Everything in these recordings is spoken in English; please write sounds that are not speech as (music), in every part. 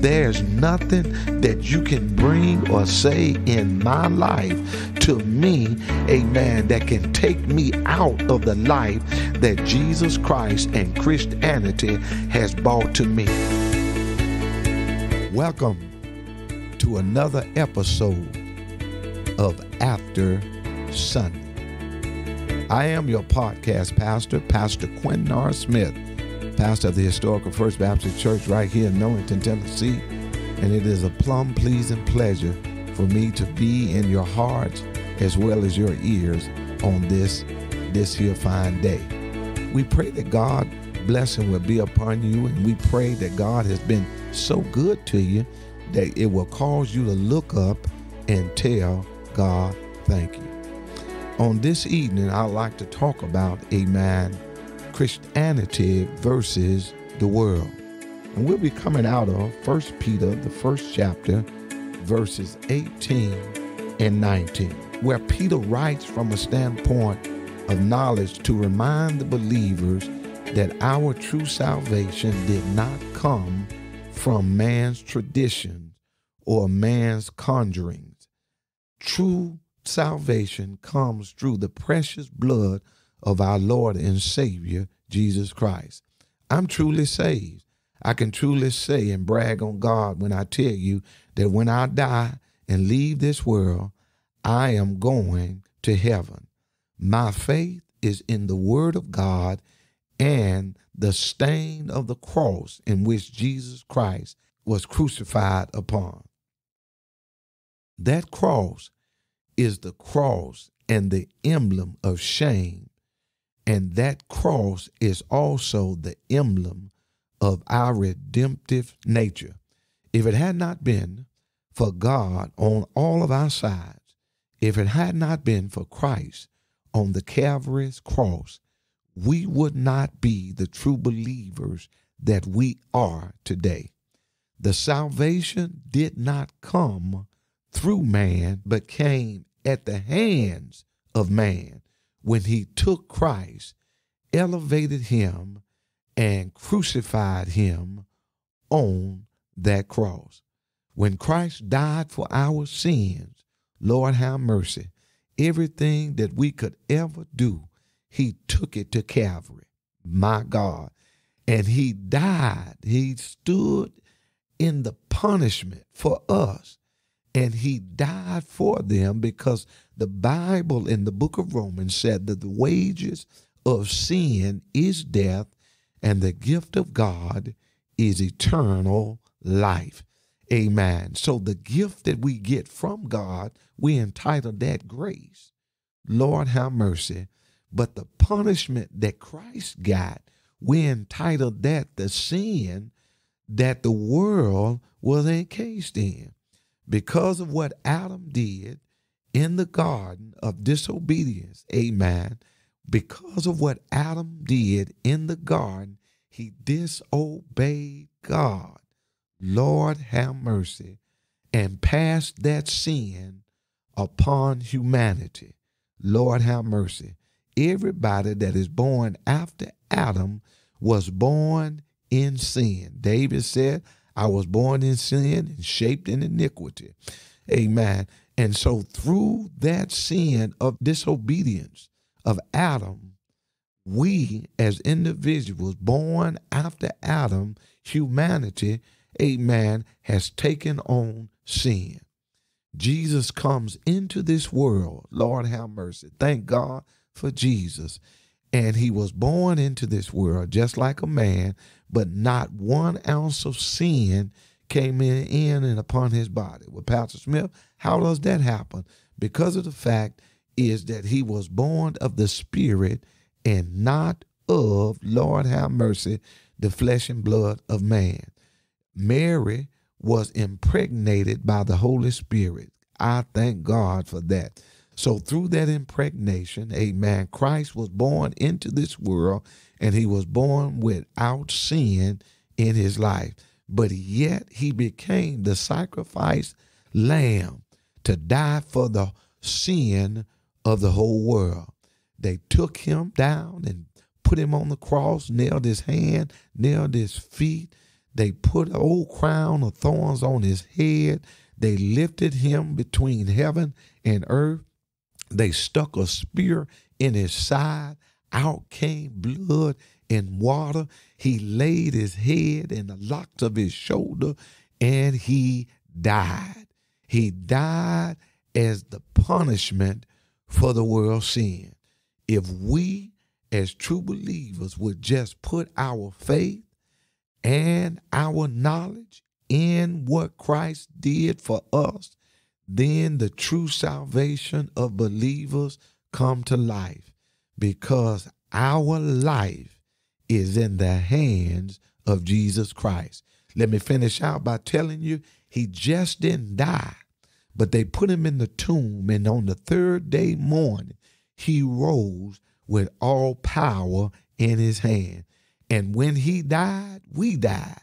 There's nothing that you can bring or say in my life to me, amen, that can take me out of the life that Jesus Christ and Christianity has brought to me. Welcome to another episode of After Sunday. I am your podcast pastor, Pastor Quinnar Smith pastor of the historical First Baptist Church right here in Millington, Tennessee. And it is a plum pleasing pleasure for me to be in your hearts as well as your ears on this this here fine day. We pray that God blessing will be upon you and we pray that God has been so good to you that it will cause you to look up and tell God thank you. On this evening, I'd like to talk about, a man. Christianity versus the world. And we'll be coming out of 1 Peter, the first chapter, verses 18 and 19, where Peter writes from a standpoint of knowledge to remind the believers that our true salvation did not come from man's traditions or man's conjurings. True salvation comes through the precious blood of our Lord and Savior, Jesus Christ. I'm truly saved. I can truly say and brag on God when I tell you that when I die and leave this world, I am going to heaven. My faith is in the Word of God and the stain of the cross in which Jesus Christ was crucified upon. That cross is the cross and the emblem of shame and that cross is also the emblem of our redemptive nature. If it had not been for God on all of our sides, if it had not been for Christ on the Calvary's cross, we would not be the true believers that we are today. The salvation did not come through man, but came at the hands of man when he took Christ, elevated him, and crucified him on that cross. When Christ died for our sins, Lord have mercy, everything that we could ever do, he took it to Calvary, my God. And he died, he stood in the punishment for us and he died for them because the Bible in the book of Romans said that the wages of sin is death and the gift of God is eternal life. Amen. So the gift that we get from God, we entitle that grace. Lord, have mercy. But the punishment that Christ got, we entitled that the sin that the world was encased in because of what Adam did in the garden of disobedience, amen, because of what Adam did in the garden, he disobeyed God. Lord have mercy, and passed that sin upon humanity. Lord have mercy. Everybody that is born after Adam was born in sin. David said, I was born in sin and shaped in iniquity. Amen. And so through that sin of disobedience of Adam, we as individuals born after Adam, humanity, amen, has taken on sin. Jesus comes into this world. Lord have mercy. Thank God for Jesus. And he was born into this world just like a man, but not one ounce of sin came in, in and upon his body. With Pastor Smith, how does that happen? Because of the fact is that he was born of the Spirit and not of, Lord have mercy, the flesh and blood of man. Mary was impregnated by the Holy Spirit. I thank God for that. So, through that impregnation, amen, Christ was born into this world and he was born without sin in his life. But yet he became the sacrifice lamb to die for the sin of the whole world. They took him down and put him on the cross, nailed his hand, nailed his feet. They put an old crown of thorns on his head. They lifted him between heaven and earth. They stuck a spear in his side. Out came blood and water. He laid his head in the locks of his shoulder and he died. He died as the punishment for the world's sin. If we, as true believers, would just put our faith and our knowledge in what Christ did for us, then the true salvation of believers come to life because our life is in the hands of Jesus Christ. Let me finish out by telling you, he just didn't die, but they put him in the tomb, and on the third day morning, he rose with all power in his hand. And when he died, we died.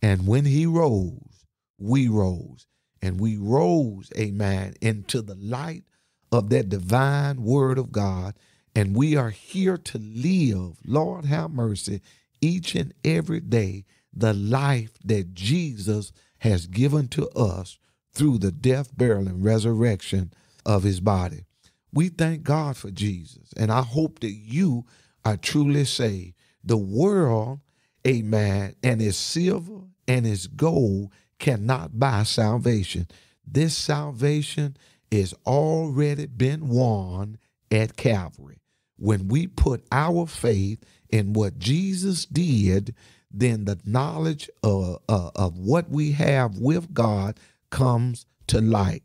And when he rose, we rose. And we rose, amen, into the light of that divine word of God and we are here to live, Lord have mercy, each and every day the life that Jesus has given to us through the death, burial, and resurrection of his body. We thank God for Jesus. And I hope that you are truly saved. The world, amen, and its silver and its gold cannot buy salvation. This salvation is already been won at Calvary when we put our faith in what Jesus did, then the knowledge of, uh, uh, of what we have with God comes to light.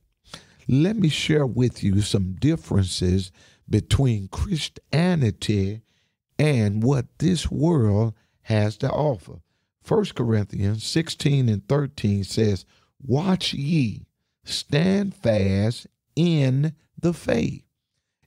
Let me share with you some differences between Christianity and what this world has to offer. 1 Corinthians 16 and 13 says, Watch ye, stand fast in the faith.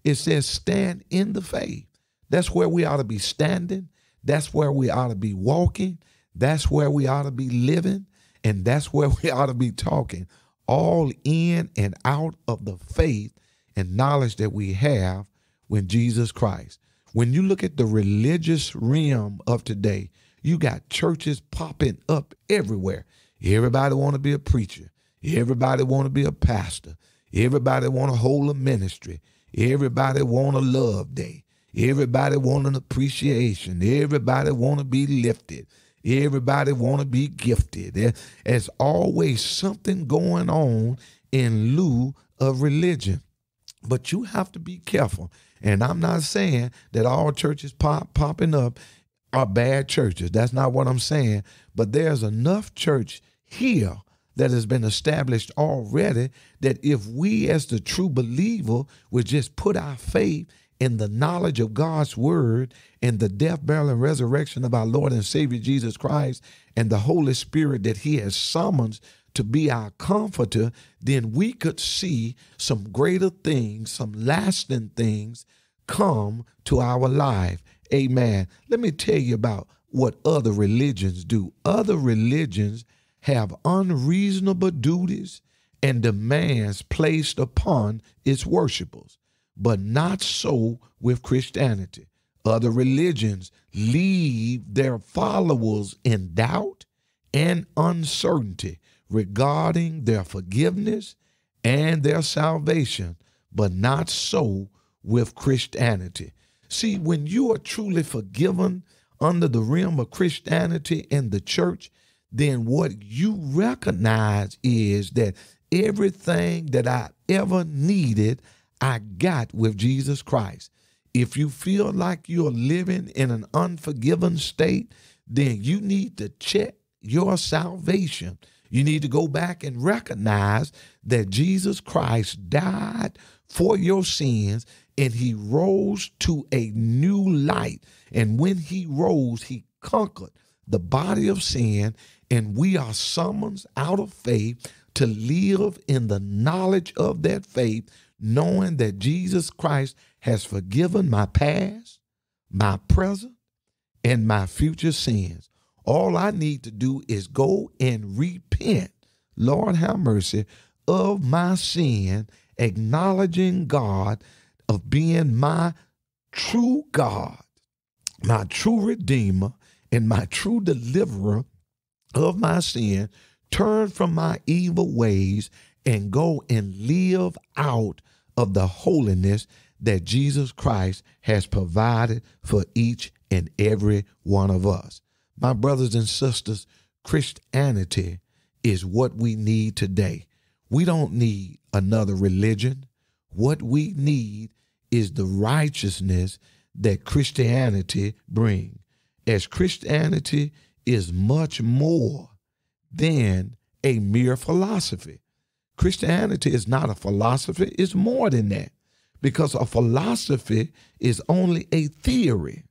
It says, stand in the faith. That's where we ought to be standing. That's where we ought to be walking. That's where we ought to be living. And that's where (laughs) we ought to be talking, all in and out of the faith and knowledge that we have when Jesus Christ. When you look at the religious realm of today, you got churches popping up everywhere. Everybody want to be a preacher. Everybody want to be a pastor. Everybody want to hold a ministry. Everybody want a love day. Everybody want an appreciation. Everybody want to be lifted. Everybody want to be gifted. there's always something going on in lieu of religion. But you have to be careful. And I'm not saying that all churches pop popping up are bad churches. That's not what I'm saying. But there's enough church here that has been established already that if we as the true believer would just put our faith in the knowledge of God's word and the death, burial, and resurrection of our Lord and Savior Jesus Christ and the Holy Spirit that He has summoned to be our comforter, then we could see some greater things, some lasting things come to our life. Amen. Let me tell you about what other religions do. Other religions have unreasonable duties and demands placed upon its worshipers, but not so with Christianity. Other religions leave their followers in doubt and uncertainty regarding their forgiveness and their salvation, but not so with Christianity. See, when you are truly forgiven under the realm of Christianity and the church, then what you recognize is that everything that I ever needed, I got with Jesus Christ. If you feel like you're living in an unforgiven state, then you need to check your salvation. You need to go back and recognize that Jesus Christ died for your sins and he rose to a new light. And when he rose, he conquered the body of sin and we are summoned out of faith to live in the knowledge of that faith, knowing that Jesus Christ has forgiven my past, my present, and my future sins. All I need to do is go and repent, Lord have mercy, of my sin, acknowledging God of being my true God, my true Redeemer, and my true Deliverer, of my sin, turn from my evil ways, and go and live out of the holiness that Jesus Christ has provided for each and every one of us. My brothers and sisters, Christianity is what we need today. We don't need another religion. What we need is the righteousness that Christianity brings. As Christianity is much more than a mere philosophy. Christianity is not a philosophy, it's more than that. Because a philosophy is only a theory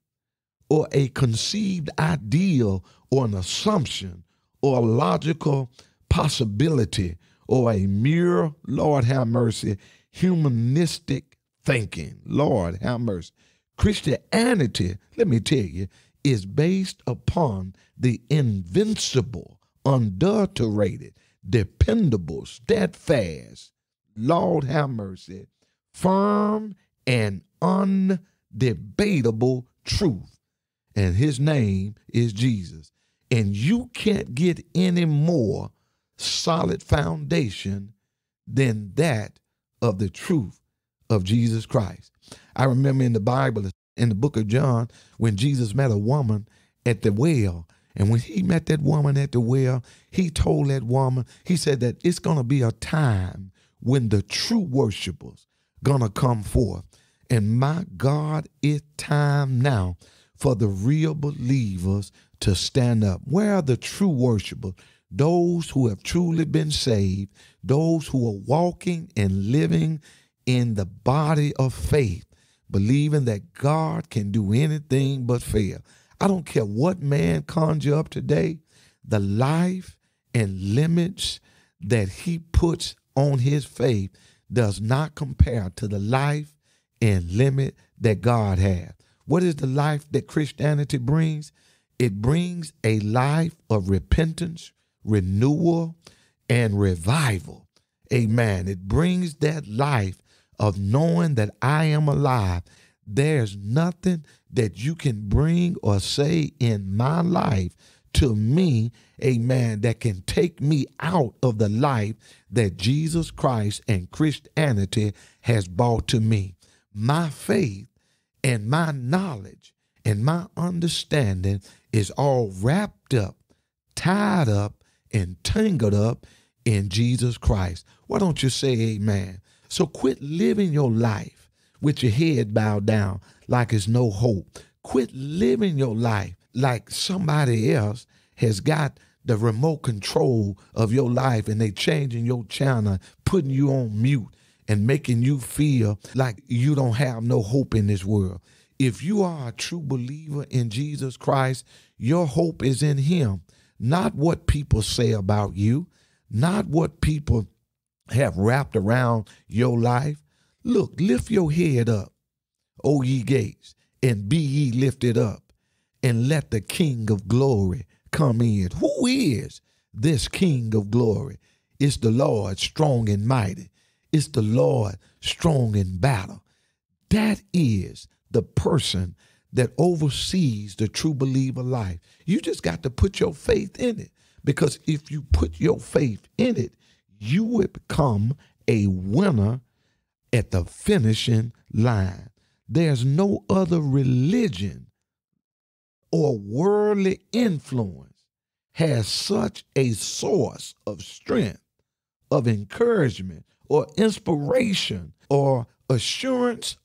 or a conceived ideal or an assumption or a logical possibility or a mere, Lord have mercy, humanistic thinking. Lord have mercy. Christianity, let me tell you, is based upon the invincible, unadulterated, dependable, steadfast, Lord have mercy, firm and undebatable truth. And his name is Jesus. And you can't get any more solid foundation than that of the truth of Jesus Christ. I remember in the Bible, in the book of John when Jesus met a woman at the well. And when he met that woman at the well, he told that woman, he said that it's going to be a time when the true worshipers going to come forth. And my God, it's time now for the real believers to stand up. Where are the true worshipers? Those who have truly been saved, those who are walking and living in the body of faith believing that God can do anything but fail. I don't care what man conjure up today, the life and limits that he puts on his faith does not compare to the life and limit that God has. What is the life that Christianity brings? It brings a life of repentance, renewal, and revival. Amen. It brings that life of knowing that I am alive. There's nothing that you can bring or say in my life to me, amen, that can take me out of the life that Jesus Christ and Christianity has brought to me. My faith and my knowledge and my understanding is all wrapped up, tied up, and tangled up in Jesus Christ. Why don't you say amen? So quit living your life with your head bowed down like it's no hope. Quit living your life like somebody else has got the remote control of your life and they changing your channel, putting you on mute and making you feel like you don't have no hope in this world. If you are a true believer in Jesus Christ, your hope is in him, not what people say about you, not what people have wrapped around your life. Look, lift your head up, O ye gates, and be ye lifted up, and let the King of glory come in. Who is this King of glory? It's the Lord strong and mighty. It's the Lord strong in battle. That is the person that oversees the true believer life. You just got to put your faith in it because if you put your faith in it, you would become a winner at the finishing line. There's no other religion or worldly influence has such a source of strength, of encouragement, or inspiration, or assurance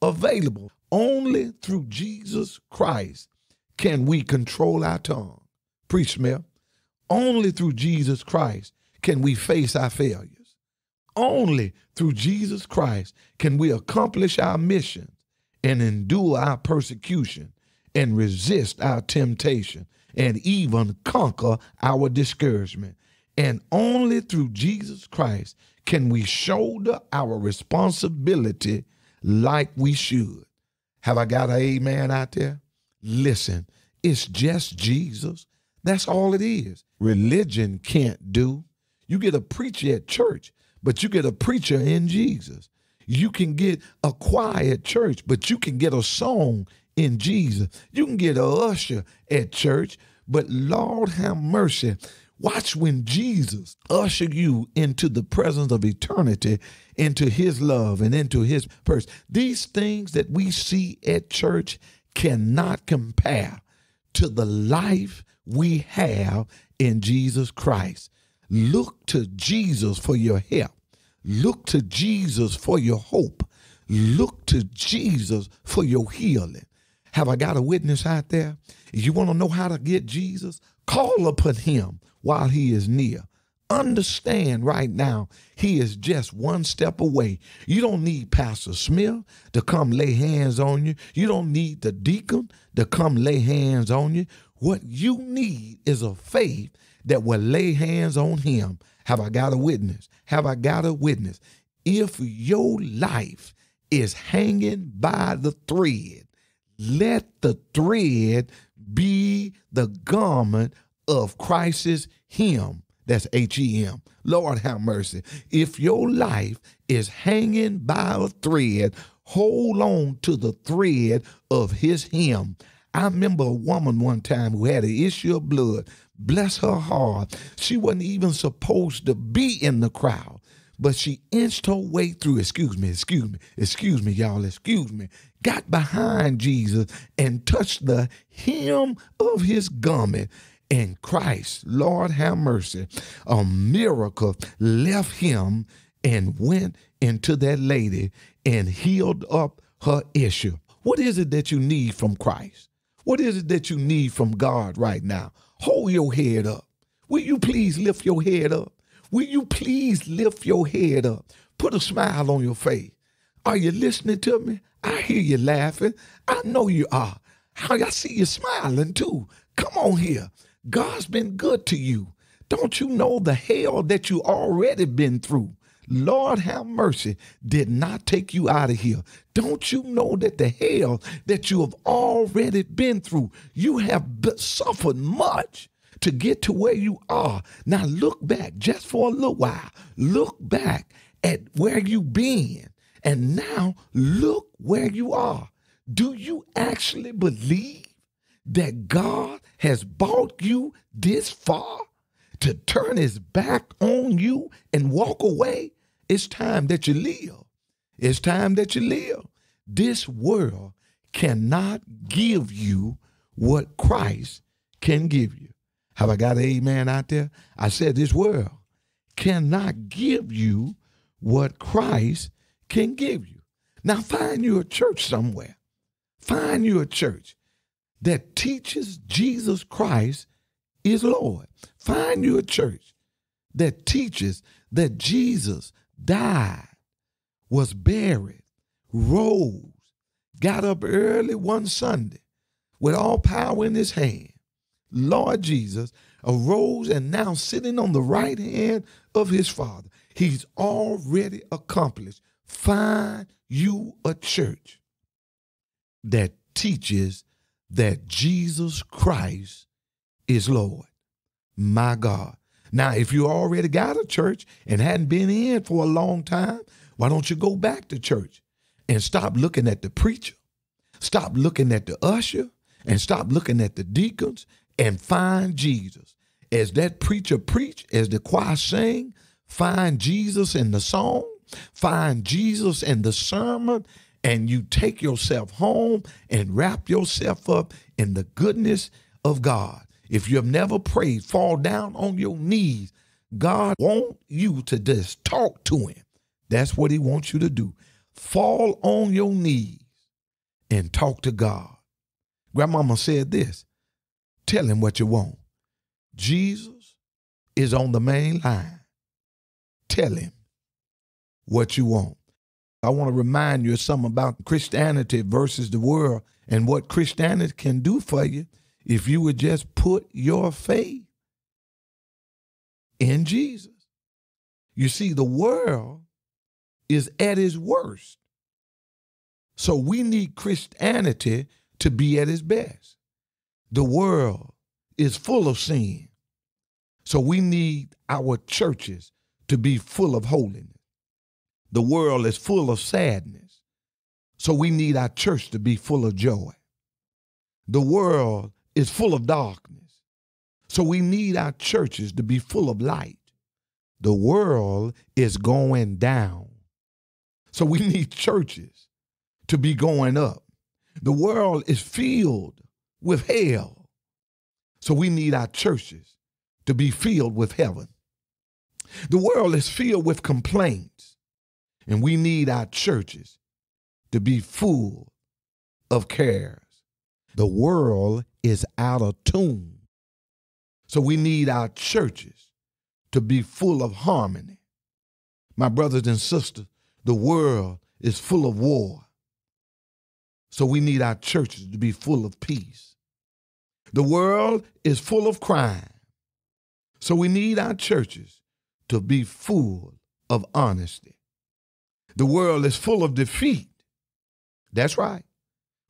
available. Only through Jesus Christ can we control our tongue. Preach, Mel. Only through Jesus Christ can we face our failures. Only through Jesus Christ can we accomplish our missions and endure our persecution and resist our temptation and even conquer our discouragement. And only through Jesus Christ can we shoulder our responsibility like we should. Have I got an amen out there? Listen, it's just Jesus. That's all it is. Religion can't do you get a preacher at church, but you get a preacher in Jesus. You can get a choir at church, but you can get a song in Jesus. You can get a usher at church, but Lord have mercy. Watch when Jesus usher you into the presence of eternity, into his love and into his purse. These things that we see at church cannot compare to the life we have in Jesus Christ. Look to Jesus for your help. Look to Jesus for your hope. Look to Jesus for your healing. Have I got a witness out there? If You want to know how to get Jesus? Call upon him while he is near. Understand right now, he is just one step away. You don't need Pastor Smith to come lay hands on you. You don't need the deacon to come lay hands on you. What you need is a faith that will lay hands on him. Have I got a witness? Have I got a witness? If your life is hanging by the thread, let the thread be the garment of Christ's hymn. That's H E M. Lord have mercy. If your life is hanging by a thread, hold on to the thread of his hymn. I remember a woman one time who had an issue of blood. Bless her heart. She wasn't even supposed to be in the crowd, but she inched her way through. Excuse me, excuse me, excuse me, y'all, excuse me. Got behind Jesus and touched the hem of his garment and Christ, Lord have mercy, a miracle left him and went into that lady and healed up her issue. What is it that you need from Christ? What is it that you need from God right now? Hold your head up. Will you please lift your head up? Will you please lift your head up? Put a smile on your face. Are you listening to me? I hear you laughing. I know you are. I see you smiling too. Come on here. God's been good to you. Don't you know the hell that you already been through? Lord have mercy, did not take you out of here. Don't you know that the hell that you have already been through, you have suffered much to get to where you are. Now look back just for a little while. Look back at where you've been. And now look where you are. Do you actually believe that God has brought you this far to turn his back on you and walk away? It's time that you live. It's time that you live. This world cannot give you what Christ can give you. Have I got an amen out there? I said this world cannot give you what Christ can give you. Now find you a church somewhere. Find you a church that teaches Jesus Christ is Lord. Find you a church that teaches that Jesus, died, was buried, rose, got up early one Sunday with all power in his hand. Lord Jesus arose and now sitting on the right hand of his Father. He's already accomplished. Find you a church that teaches that Jesus Christ is Lord. My God. Now, if you already got a church and hadn't been in for a long time, why don't you go back to church and stop looking at the preacher, stop looking at the usher, and stop looking at the deacons and find Jesus. As that preacher preach, as the choir sing, find Jesus in the song, find Jesus in the sermon, and you take yourself home and wrap yourself up in the goodness of God. If you have never prayed, fall down on your knees. God wants you to just talk to him. That's what he wants you to do. Fall on your knees and talk to God. Grandmama said this tell him what you want. Jesus is on the main line. Tell him what you want. I want to remind you of something about Christianity versus the world and what Christianity can do for you if you would just put your faith in Jesus. You see, the world is at its worst. So we need Christianity to be at its best. The world is full of sin. So we need our churches to be full of holiness. The world is full of sadness. So we need our church to be full of joy. The world is full of darkness. So we need our churches to be full of light. The world is going down. So we (laughs) need churches to be going up. The world is filled with hell. So we need our churches to be filled with heaven. The world is filled with complaints, and we need our churches to be full of cares. The world is out of tune. So we need our churches to be full of harmony. My brothers and sisters, the world is full of war. So we need our churches to be full of peace. The world is full of crime. So we need our churches to be full of honesty. The world is full of defeat. That's right.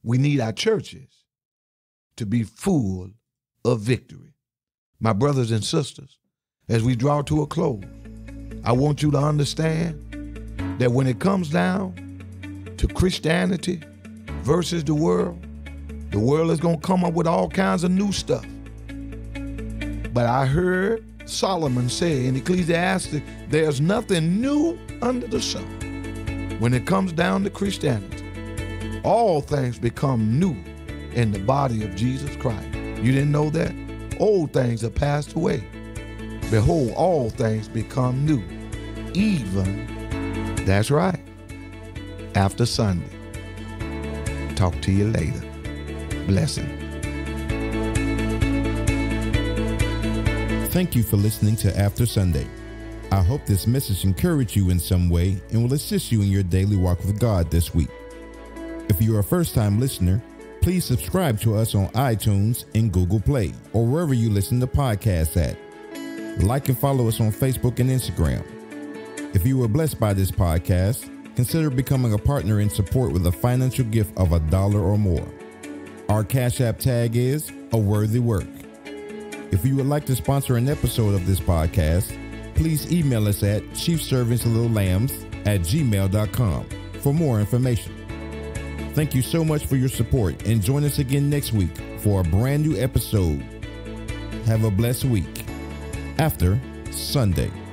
We need our churches to be full of victory. My brothers and sisters, as we draw to a close, I want you to understand that when it comes down to Christianity versus the world, the world is going to come up with all kinds of new stuff. But I heard Solomon say in Ecclesiastes, there's nothing new under the sun. When it comes down to Christianity, all things become new in the body of Jesus Christ. You didn't know that? Old things have passed away. Behold, all things become new. Even, that's right, after Sunday. Talk to you later. Blessing. Thank you for listening to After Sunday. I hope this message encouraged you in some way and will assist you in your daily walk with God this week. If you are a first time listener, please subscribe to us on iTunes and Google Play or wherever you listen to podcasts at. Like and follow us on Facebook and Instagram. If you were blessed by this podcast, consider becoming a partner in support with a financial gift of a dollar or more. Our Cash App tag is A Worthy Work. If you would like to sponsor an episode of this podcast, please email us at chiefservantslittlelambs at gmail.com for more information. Thank you so much for your support and join us again next week for a brand new episode. Have a blessed week after Sunday.